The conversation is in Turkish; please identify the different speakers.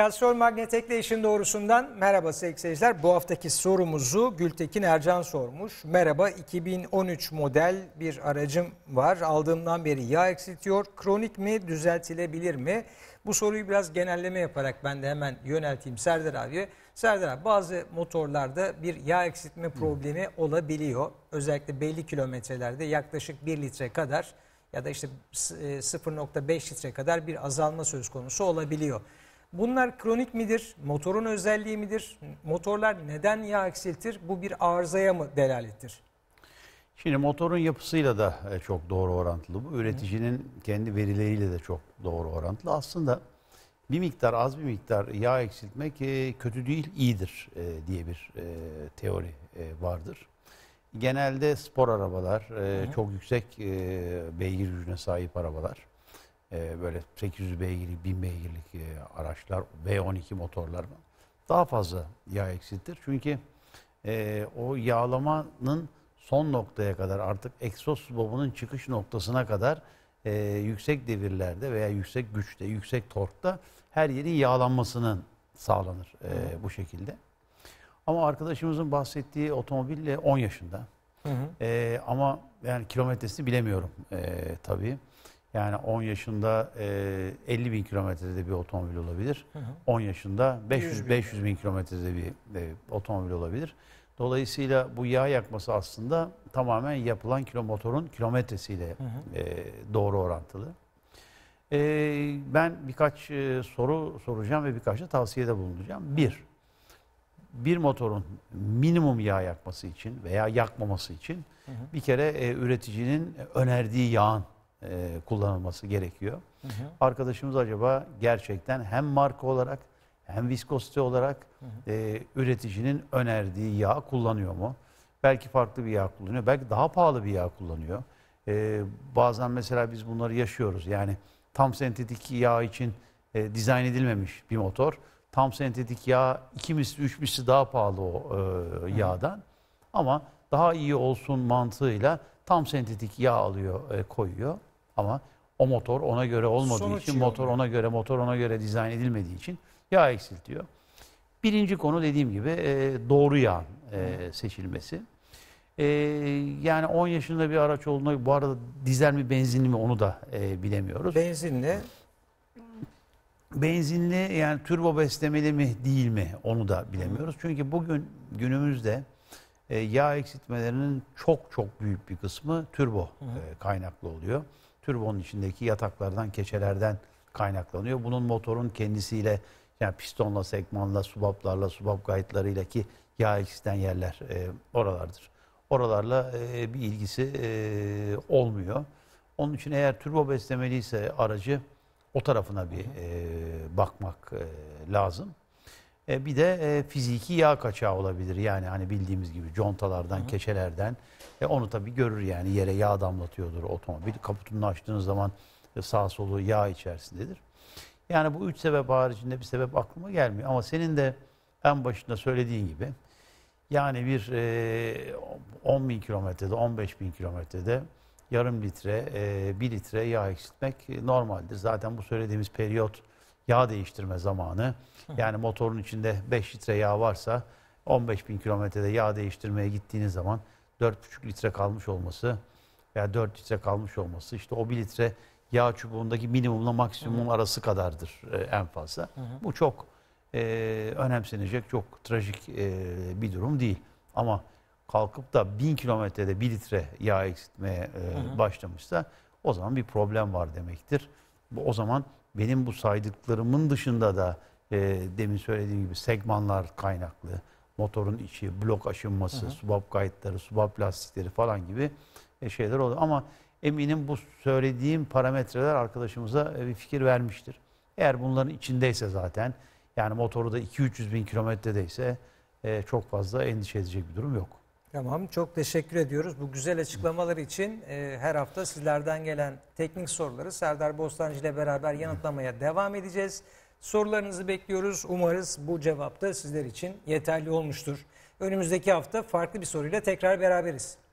Speaker 1: Kastrol Magnetek'le işin doğrusundan merhaba sevgili seyirciler. Bu haftaki sorumuzu Gültekin Ercan sormuş. Merhaba 2013 model bir aracım var. Aldığımdan beri yağ eksiltiyor. Kronik mi düzeltilebilir mi? Bu soruyu biraz genelleme yaparak ben de hemen yönelteyim Serdar abiye. Serdar abi bazı motorlarda bir yağ eksiltme problemi hmm. olabiliyor. Özellikle belli kilometrelerde yaklaşık 1 litre kadar ya da işte 0.5 e, litre kadar bir azalma söz konusu olabiliyor. Bunlar kronik midir? Motorun özelliği midir? Motorlar neden yağ eksiltir? Bu bir arızaya mı delalettir?
Speaker 2: Şimdi motorun yapısıyla da e, çok doğru orantılı. Bu üreticinin kendi verileriyle de çok doğru orantılı. Aslında bir miktar az bir miktar yağ eksiltmek e, kötü değil iyidir e, diye bir teori vardır. Genelde spor arabalar, çok yüksek beygir gücüne sahip arabalar ee, böyle 800 beygirlik, 1000 beygirlik e, araçlar, V12 motorlar daha fazla yağ eksiltir. Çünkü e, o yağlamanın son noktaya kadar artık egzoz bobunun çıkış noktasına kadar e, yüksek devirlerde veya yüksek güçte, yüksek torkta her yerin yağlanmasının sağlanır e, bu şekilde. Ama arkadaşımızın bahsettiği otomobille 10 yaşında. Hı hı. E, ama yani kilometresini bilemiyorum e, tabii. Yani 10 yaşında e, 50 bin kilometrede bir otomobil olabilir. Hı hı. 10 yaşında 500 bin. 500 bin kilometrede bir e, otomobil olabilir. Dolayısıyla bu yağ yakması aslında tamamen yapılan kilomotorun kilometresiyle hı hı. E, doğru orantılı. E, ben birkaç e, soru soracağım ve birkaç da tavsiyede bulunacağım. Bir, bir motorun minimum yağ yakması için veya yakmaması için hı hı. bir kere e, üreticinin önerdiği yağın e, kullanılması gerekiyor. Hı hı. Arkadaşımız acaba gerçekten hem marka olarak hem viskozite olarak hı hı. E, üreticinin önerdiği yağ kullanıyor mu? Belki farklı bir yağ kullanıyor. Belki daha pahalı bir yağ kullanıyor. E, bazen mesela biz bunları yaşıyoruz. Yani tam sentetik yağ için e, dizayn edilmemiş bir motor. Tam sentetik yağ iki misli, üç misli daha pahalı o e, yağdan. hı. Ama daha iyi olsun mantığıyla tam sentetik yağ alıyor, e, koyuyor. Ama o motor ona göre olmadığı Sonuç için, motor ona göre, motor ona göre dizayn edilmediği için yağ eksiltiyor. Birinci konu dediğim gibi e, doğru yağ e, seçilmesi. E, yani 10 yaşında bir araç olduğunda bu arada dizel mi benzinli mi onu da bilemiyoruz. Benzinli. Benzinli yani turbo beslemeli mi değil mi onu da bilemiyoruz. Çünkü bugün günümüzde yağ eksiltmelerinin çok çok büyük bir kısmı turbo kaynaklı oluyor. Türbonun içindeki yataklardan, keçelerden kaynaklanıyor. Bunun motorun kendisiyle yani pistonla, sekmanla, subaplarla, subap gayıtlarıyla ki yağ eksiden yerler e, oralardır. Oralarla e, bir ilgisi e, olmuyor. Onun için eğer turbo beslemeliyse aracı o tarafına bir e, bakmak e, lazım. E, bir de e, fiziki yağ kaçağı olabilir. Yani hani bildiğimiz gibi contalardan, Hı. keşelerden. E, onu tabii görür yani yere yağ damlatıyordur otomobil. Kaputunu açtığınız zaman e, sağ solu yağ içerisindedir. Yani bu üç sebep haricinde bir sebep aklıma gelmiyor. Ama senin de en başında söylediğin gibi yani bir 10 bin kilometrede, 15 bin kilometrede yarım litre, e, bir litre yağ eksiltmek normaldir. Zaten bu söylediğimiz periyot yağ değiştirme zamanı. Yani motorun içinde 5 litre yağ varsa 15 bin kilometrede yağ değiştirmeye gittiğiniz zaman 4,5 litre kalmış olması veya 4 litre kalmış olması işte o 1 litre yağ çubuğundaki minimumla maksimum arası kadardır e, en fazla. Bu çok e, önemsenecek, çok trajik e, bir durum değil. Ama kalkıp da 1000 kilometrede 1 litre yağ eksiltmeye e, başlamışsa o zaman bir problem var demektir. Bu o zaman benim bu saydıklarımın dışında da e, demin söylediğim gibi segmanlar kaynaklı, motorun içi, blok aşınması, hı hı. subap kayıtları, subap lastikleri falan gibi e, şeyler oluyor. Ama eminim bu söylediğim parametreler arkadaşımıza e, bir fikir vermiştir. Eğer bunların içindeyse zaten yani motoru da 2-300 bin kilometredeyse e, çok fazla endişe edecek bir durum yok.
Speaker 1: Tamam çok teşekkür ediyoruz. Bu güzel açıklamalar için e, her hafta sizlerden gelen teknik soruları Serdar Bostancı ile beraber yanıtlamaya devam edeceğiz. Sorularınızı bekliyoruz. Umarız bu cevap da sizler için yeterli olmuştur. Önümüzdeki hafta farklı bir soruyla tekrar beraberiz.